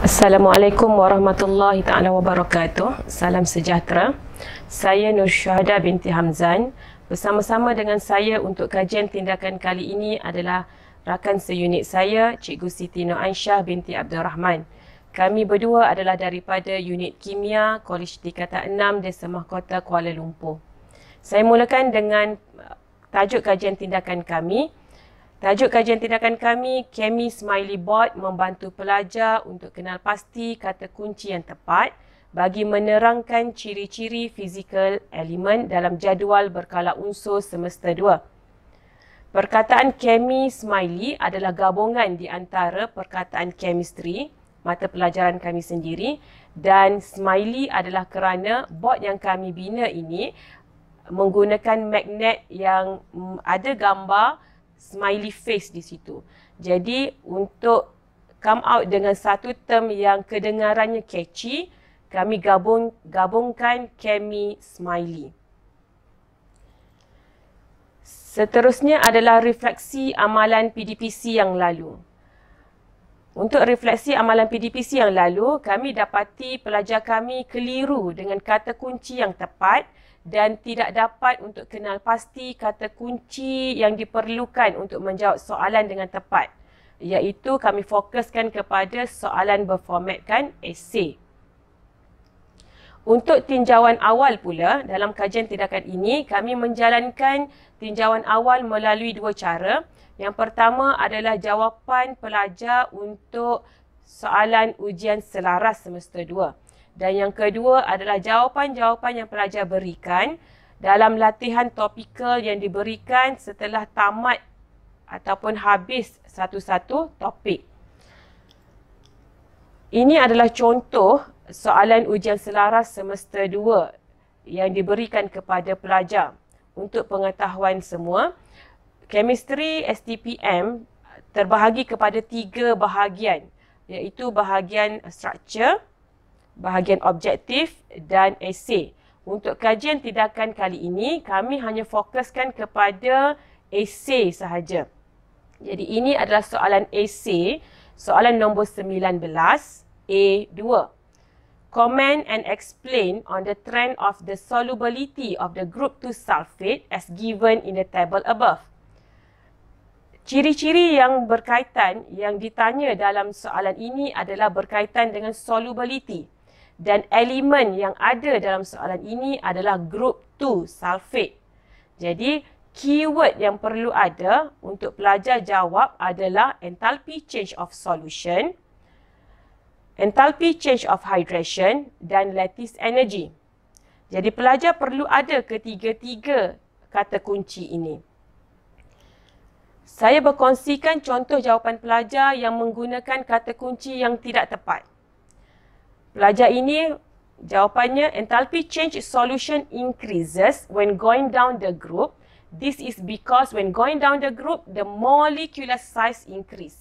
Assalamualaikum warahmatullahi taala wabarakatuh. Salam sejahtera. Saya Nur Syahda binti Hamzan. Bersama-sama dengan saya untuk kajian tindakan kali ini adalah rakan seunit saya, Cikgu Siti Nur Aisyah binti Abdul Rahman. Kami berdua adalah daripada unit kimia Kolej Tingkatan 6 Desa Mahkota Kuala Lumpur. Saya mulakan dengan tajuk kajian tindakan kami, Tajuk kajian tindakan kami, Kemi Smiley Board, membantu pelajar untuk kenal pasti kata kunci yang tepat bagi menerangkan ciri-ciri fizikal elemen dalam jadual berkala unsur semester 2. Perkataan Kemi Smiley adalah gabungan di antara perkataan chemistry, mata pelajaran kami sendiri dan Smiley adalah kerana bot yang kami bina ini menggunakan magnet yang mm, ada gambar smiley face di situ. Jadi untuk come out dengan satu term yang kedengarannya catchy, kami gabung gabungkan kami Smiley. Seterusnya adalah refleksi amalan PDPC yang lalu. Untuk refleksi amalan PDPC yang lalu, kami dapati pelajar kami keliru dengan kata kunci yang tepat dan tidak dapat untuk kenal pasti kata kunci yang diperlukan untuk menjawab soalan dengan tepat iaitu kami fokuskan kepada soalan berformatkan esei. Untuk tinjauan awal pula dalam kajian tindakan ini kami menjalankan tinjauan awal melalui dua cara. Yang pertama adalah jawapan pelajar untuk soalan ujian selaras semester dan yang kedua adalah jawapan-jawapan yang pelajar berikan dalam latihan topikal yang diberikan setelah tamat ataupun habis satu-satu topik. Ini adalah contoh soalan ujian selaras semester 2 yang diberikan kepada pelajar untuk pengetahuan semua. Chemistry STPM terbahagi kepada tiga bahagian iaitu bahagian structure, bahagian objektif dan esei. Untuk kajian tindakan kali ini, kami hanya fokuskan kepada esei sahaja. Jadi ini adalah soalan esei, soalan nombor 19, A2. Comment and explain on the trend of the solubility of the group 2 sulfate as given in the table above. Ciri-ciri yang berkaitan yang ditanya dalam soalan ini adalah berkaitan dengan solubility. solubility dan elemen yang ada dalam soalan ini adalah group 2 sulfate. Jadi keyword yang perlu ada untuk pelajar jawab adalah enthalpy change of solution, enthalpy change of hydration dan lattice energy. Jadi pelajar perlu ada ketiga-tiga kata kunci ini. Saya berkongsikan contoh jawapan pelajar yang menggunakan kata kunci yang tidak tepat. Pelajar ini jawapannya enthalpy change solution increases when going down the group. This is because when going down the group, the molecular size increase.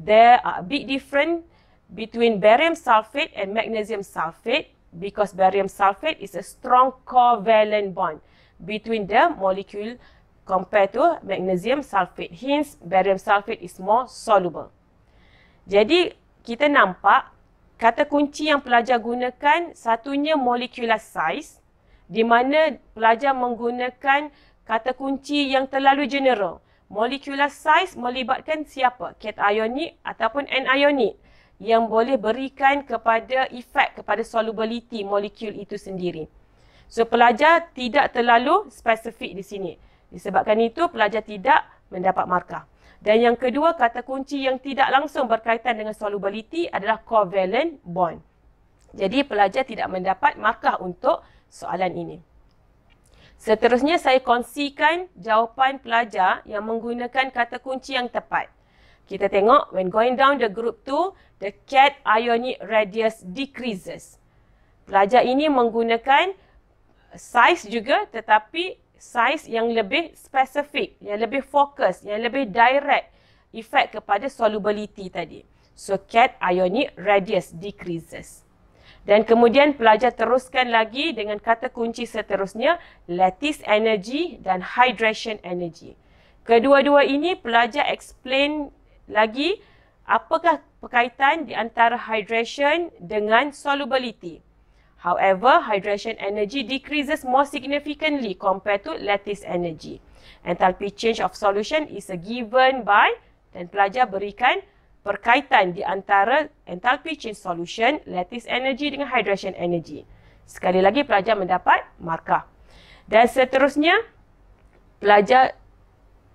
There are a big difference between barium sulfate and magnesium sulfate because barium sulfate is a strong covalent bond between the molecule compared to magnesium sulfate. Hence, barium sulfate is more soluble. Jadi, kita nampak Kata kunci yang pelajar gunakan satunya molecular size di mana pelajar menggunakan kata kunci yang terlalu general. Molecular size melibatkan siapa? Cationic ataupun anionic yang boleh berikan kepada efek kepada solubility molekul itu sendiri. So pelajar tidak terlalu spesifik di sini. Disebabkan itu pelajar tidak mendapat markah. Dan yang kedua, kata kunci yang tidak langsung berkaitan dengan solubility adalah covalent bond. Jadi, pelajar tidak mendapat markah untuk soalan ini. Seterusnya, saya kongsikan jawapan pelajar yang menggunakan kata kunci yang tepat. Kita tengok, when going down the group 2, the cat ionic radius decreases. Pelajar ini menggunakan size juga tetapi size yang lebih spesifik, yang lebih fokus, yang lebih direct efek kepada solubility tadi. So cat ionic radius decreases. Dan kemudian pelajar teruskan lagi dengan kata kunci seterusnya lattice energy dan hydration energy. Kedua-dua ini pelajar explain lagi apakah perkaitan di antara hydration dengan solubility. However, hydration energy decreases more significantly compared to lattice energy. Enthalpy change of solution is a given by dan pelajar berikan perkaitan di antara enthalpy change solution, lattice energy dengan hydration energy. Sekali lagi pelajar mendapat markah. Dan seterusnya pelajar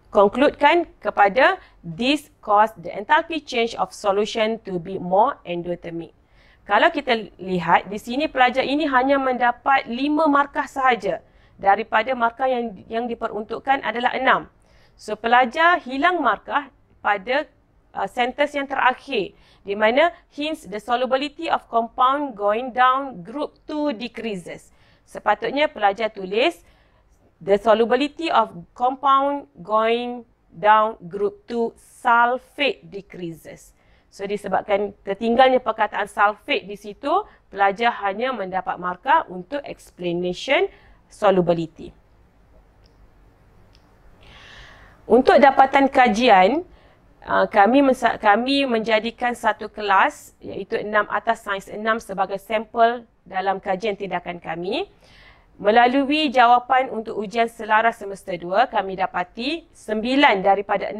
konkludkan kepada this cause the enthalpy change of solution to be more endothermic. Kalau kita lihat di sini pelajar ini hanya mendapat 5 markah sahaja daripada markah yang yang diperuntukkan adalah 6. So pelajar hilang markah pada uh, sentence yang terakhir di mana hints the solubility of compound going down group 2 decreases. Sepatutnya pelajar tulis the solubility of compound going down group 2 sulfate decreases. So disebabkan tertinggalnya perkataan sulfate di situ, pelajar hanya mendapat markah untuk explanation solubility. Untuk dapatan kajian, uh, kami kami menjadikan satu kelas iaitu 6 atas sains 6 sebagai sampel dalam kajian tindakan kami. Melalui jawapan untuk ujian selaras semester 2, kami dapati 9 daripada 16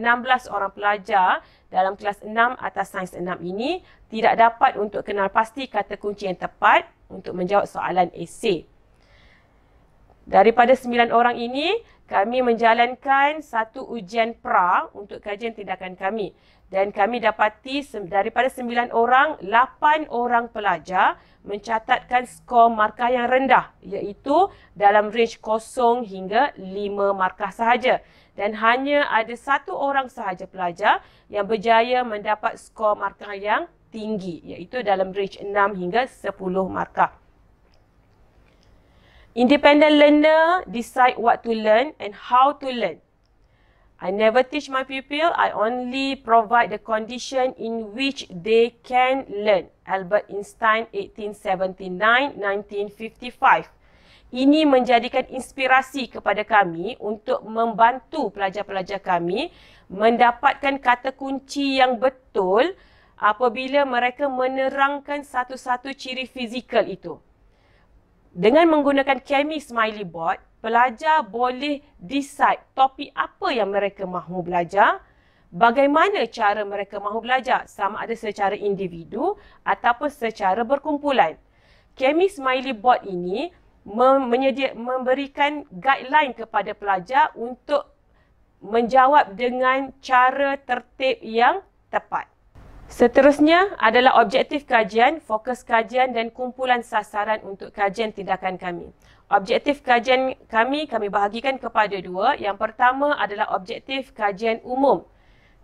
orang pelajar dalam kelas 6 atas sains 6 ini tidak dapat untuk kenal pasti kata kunci yang tepat untuk menjawab soalan esei. Daripada 9 orang ini, kami menjalankan satu ujian pra untuk kajian tindakan kami dan kami dapati daripada sembilan orang lapan orang pelajar mencatatkan skor markah yang rendah iaitu dalam range kosong hingga lima markah sahaja dan hanya ada satu orang sahaja pelajar yang berjaya mendapat skor markah yang tinggi iaitu dalam range enam hingga sepuluh markah. Independent learner decide what to learn and how to learn. I never teach my pupil. I only provide the condition in which they can learn. Albert Einstein 1879-1955. Ini menjadikan inspirasi kepada kami untuk membantu pelajar-pelajar kami mendapatkan kata kunci yang betul apabila mereka menerangkan satu-satu ciri fizikal itu. Dengan menggunakan Kami Smiley Board, pelajar boleh decide topik apa yang mereka mahu belajar, bagaimana cara mereka mahu belajar sama ada secara individu ataupun secara berkumpulan. Kami Smiley Board ini memberikan guideline kepada pelajar untuk menjawab dengan cara tertib yang tepat. Seterusnya adalah objektif kajian, fokus kajian dan kumpulan sasaran untuk kajian tindakan kami. Objektif kajian kami kami bahagikan kepada dua. Yang pertama adalah objektif kajian umum.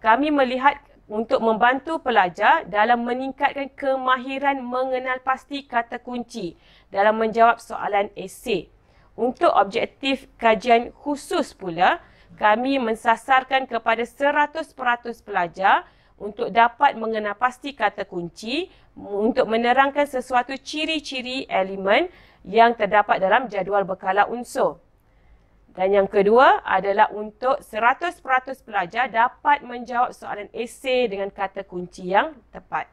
Kami melihat untuk membantu pelajar dalam meningkatkan kemahiran mengenal pasti kata kunci dalam menjawab soalan esei. Untuk objektif kajian khusus pula, kami mensasarkan kepada 100% pelajar untuk dapat mengenal pasti kata kunci untuk menerangkan sesuatu ciri-ciri elemen yang terdapat dalam jadual berkala unsur. Dan yang kedua adalah untuk 100% pelajar dapat menjawab soalan esei dengan kata kunci yang tepat.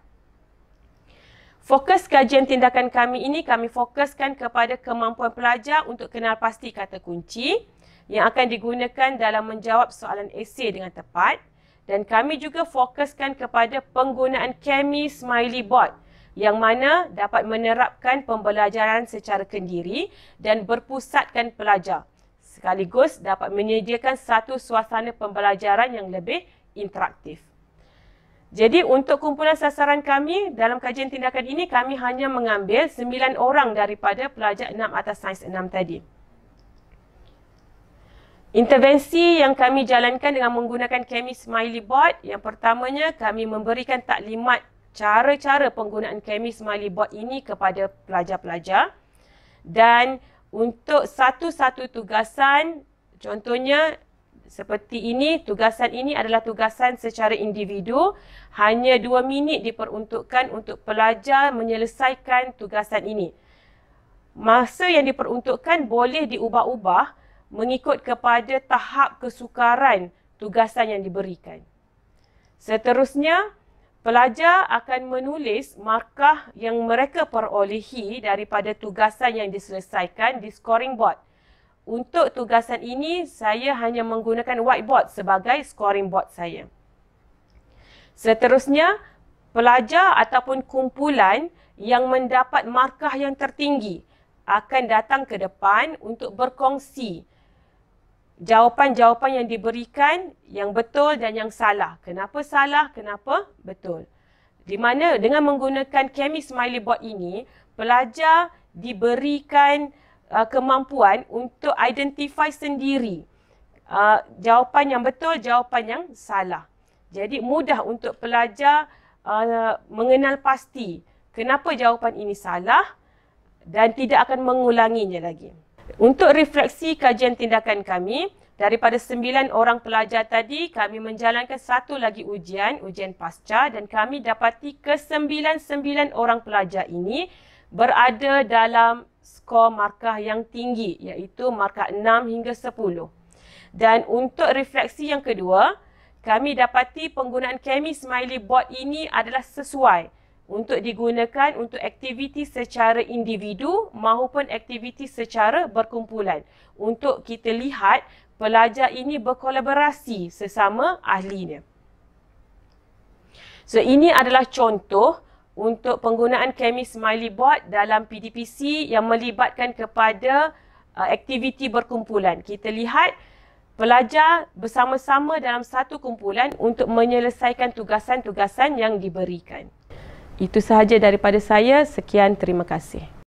Fokus kajian tindakan kami ini kami fokuskan kepada kemampuan pelajar untuk kenal pasti kata kunci yang akan digunakan dalam menjawab soalan esei dengan tepat dan kami juga fokuskan kepada penggunaan Kami Smiley board yang mana dapat menerapkan pembelajaran secara kendiri dan berpusatkan pelajar sekaligus dapat menyediakan satu suasana pembelajaran yang lebih interaktif. Jadi untuk kumpulan sasaran kami dalam kajian tindakan ini kami hanya mengambil 9 orang daripada pelajar 6 atas sains 6 tadi. Intervensi yang kami jalankan dengan menggunakan Kami Smiley Bot, yang pertamanya kami memberikan taklimat cara-cara penggunaan Kami Smiley Bot ini kepada pelajar-pelajar. Dan untuk satu-satu tugasan, contohnya seperti ini, tugasan ini adalah tugasan secara individu. Hanya dua minit diperuntukkan untuk pelajar menyelesaikan tugasan ini. Masa yang diperuntukkan boleh diubah-ubah mengikut kepada tahap kesukaran tugasan yang diberikan. Seterusnya, pelajar akan menulis markah yang mereka perolehi daripada tugasan yang diselesaikan di scoring board. Untuk tugasan ini, saya hanya menggunakan whiteboard sebagai scoring board saya. Seterusnya, pelajar ataupun kumpulan yang mendapat markah yang tertinggi akan datang ke depan untuk berkongsi jawapan-jawapan yang diberikan yang betul dan yang salah. Kenapa salah, kenapa betul. Di mana dengan menggunakan kemi smiley board ini, pelajar diberikan uh, kemampuan untuk identify sendiri uh, jawapan yang betul, jawapan yang salah. Jadi mudah untuk pelajar uh, mengenal pasti kenapa jawapan ini salah dan tidak akan mengulanginya lagi. Untuk refleksi kajian tindakan kami, daripada sembilan orang pelajar tadi, kami menjalankan satu lagi ujian, ujian pasca dan kami dapati kesembilan-sembilan orang pelajar ini berada dalam skor markah yang tinggi iaitu markah 6 hingga 10. Dan untuk refleksi yang kedua, kami dapati penggunaan Kemi Smiley Board ini adalah sesuai untuk digunakan untuk aktiviti secara individu maupun aktiviti secara berkumpulan. Untuk kita lihat pelajar ini berkolaborasi sesama ahlinya. So ini adalah contoh untuk penggunaan Kemi Smiley Board dalam PDPC yang melibatkan kepada uh, aktiviti berkumpulan. Kita lihat pelajar bersama-sama dalam satu kumpulan untuk menyelesaikan tugasan-tugasan yang diberikan. Itu sahaja daripada saya. Sekian, terima kasih.